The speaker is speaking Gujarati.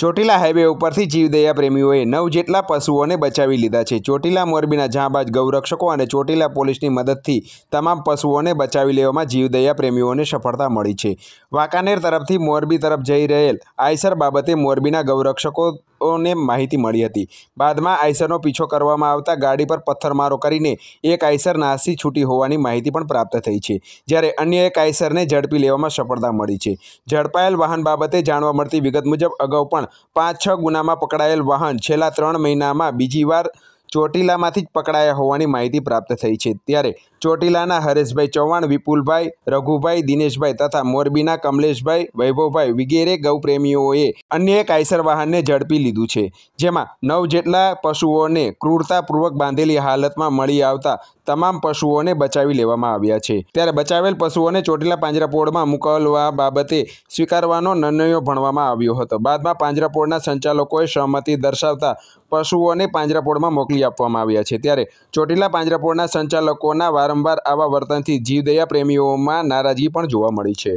ચોટીલા હાઈવે ઉપરથી જીવદયા પ્રેમીઓએ નવ જેટલા પશુઓને બચાવી લીધા છે ચોટીલા મોરબીના જાંબાજ ગૌરક્ષકો અને ચોટીલા પોલીસની મદદથી તમામ પશુઓને બચાવી લેવામાં જીવદયા પ્રેમીઓને સફળતા મળી છે વાંકાનેર તરફથી મોરબી તરફ જઈ રહેલ આયસર બાબતે મોરબીના ગૌરક્ષકો ને માહિતી મળી હતી બાદમાં આઈસરનો પીછો કરવામાં આવતા ગાડી પર પથ્થરમારો કરીને એક આઈસર નાસી છૂટી હોવાની માહિતી પણ પ્રાપ્ત થઈ છે જ્યારે અન્ય એક આઈસરને ઝડપી લેવામાં સફળતા મળી છે ઝડપાયેલ વાહન બાબતે જાણવા મળતી વિગત મુજબ અગાઉ પણ પાંચ છ ગુનામાં પકડાયેલ વાહન છેલ્લા ત્રણ મહિનામાં બીજી વાર ચોટીલામાંથી જ પકડાયા હોવાની માહિતી પ્રાપ્ત થઈ છે ત્યારે ચોટીલાના હરેશભાઈ ચૌહાણ વિપુલભાઈ રઘુભાઈ દિનેશભાઈ તથા મોરબીના કમલેશભાઈ વૈભવભાઈ વગેરે ગૌપ્રેમીઓએ અન્ય એક આયસર વાહનને ઝડપી લીધું છે જેમાં નવ જેટલા પશુઓને ક્રૂરતાપૂર્વક બાંધેલી હાલતમાં મળી આવતા તમામ પશુઓને બચાવી લેવામાં આવ્યા છે ત્યારે બચાવેલ પશુઓને ચોટીલા પાંજરાપોળમાં મોકલવા બાબતે સ્વીકારવાનો નિર્ણયો ભણવામાં આવ્યો હતો બાદમાં પાંજરાપોળના સંચાલકોએ સહમતિ દર્શાવતા પશુઓને પાંજરાપોળમાં મોકલી આપવામાં આવ્યા છે ત્યારે ચોટીલા પાંજરાપોળના સંચાલકોના વારંવાર આવા વર્તનથી જીવદયા પ્રેમીઓમાં નારાજગી પણ જોવા મળી છે